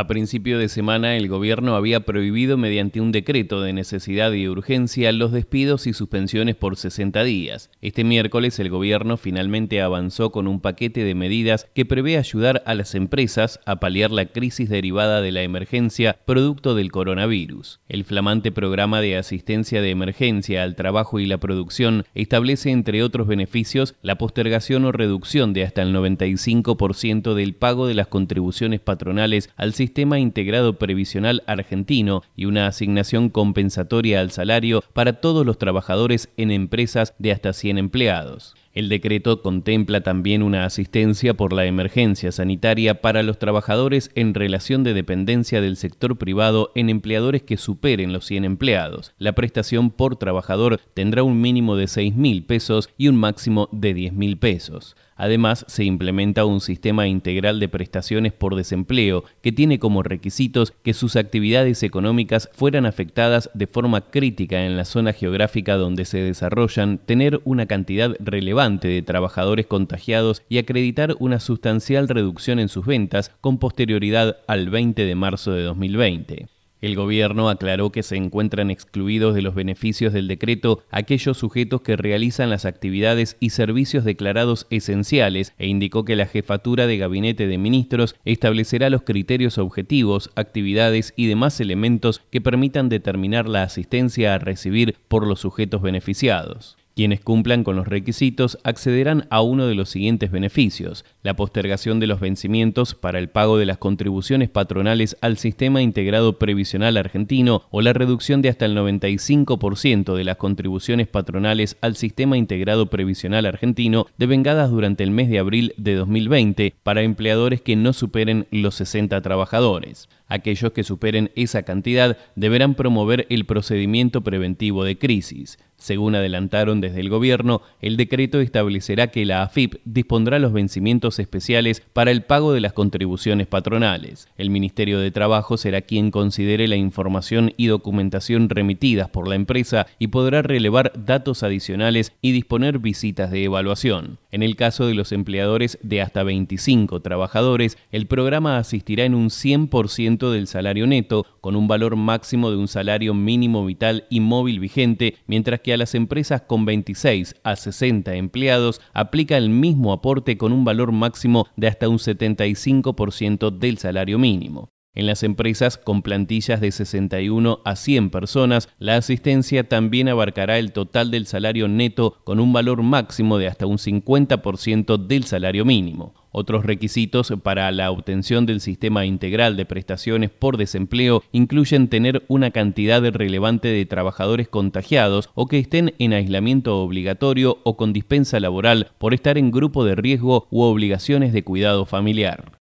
A principio de semana el gobierno había prohibido mediante un decreto de necesidad y urgencia los despidos y suspensiones por 60 días. Este miércoles el gobierno finalmente avanzó con un paquete de medidas que prevé ayudar a las empresas a paliar la crisis derivada de la emergencia producto del coronavirus. El flamante programa de asistencia de emergencia al trabajo y la producción establece entre otros beneficios la postergación o reducción de hasta el 95% del pago de las contribuciones patronales al sistema Sistema Integrado Previsional Argentino y una asignación compensatoria al salario para todos los trabajadores en empresas de hasta 100 empleados. El decreto contempla también una asistencia por la emergencia sanitaria para los trabajadores en relación de dependencia del sector privado en empleadores que superen los 100 empleados. La prestación por trabajador tendrá un mínimo de 6 mil pesos y un máximo de 10 mil pesos. Además, se implementa un sistema integral de prestaciones por desempleo que tiene como requisitos que sus actividades económicas fueran afectadas de forma crítica en la zona geográfica donde se desarrollan, tener una cantidad relevante de trabajadores contagiados y acreditar una sustancial reducción en sus ventas con posterioridad al 20 de marzo de 2020. El gobierno aclaró que se encuentran excluidos de los beneficios del decreto aquellos sujetos que realizan las actividades y servicios declarados esenciales e indicó que la jefatura de gabinete de ministros establecerá los criterios objetivos, actividades y demás elementos que permitan determinar la asistencia a recibir por los sujetos beneficiados. Quienes cumplan con los requisitos accederán a uno de los siguientes beneficios, la postergación de los vencimientos para el pago de las contribuciones patronales al Sistema Integrado Previsional Argentino o la reducción de hasta el 95% de las contribuciones patronales al Sistema Integrado Previsional Argentino devengadas durante el mes de abril de 2020 para empleadores que no superen los 60 trabajadores. Aquellos que superen esa cantidad deberán promover el procedimiento preventivo de crisis. Según adelantaron desde el gobierno, el decreto establecerá que la AFIP dispondrá los vencimientos especiales para el pago de las contribuciones patronales. El Ministerio de Trabajo será quien considere la información y documentación remitidas por la empresa y podrá relevar datos adicionales y disponer visitas de evaluación. En el caso de los empleadores de hasta 25 trabajadores, el programa asistirá en un 100% del salario neto, con un valor máximo de un salario mínimo vital y móvil vigente, mientras que a las empresas con 26 a 60 empleados aplica el mismo aporte con un valor máximo de hasta un 75% del salario mínimo. En las empresas con plantillas de 61 a 100 personas, la asistencia también abarcará el total del salario neto con un valor máximo de hasta un 50% del salario mínimo. Otros requisitos para la obtención del sistema integral de prestaciones por desempleo incluyen tener una cantidad relevante de trabajadores contagiados o que estén en aislamiento obligatorio o con dispensa laboral por estar en grupo de riesgo u obligaciones de cuidado familiar.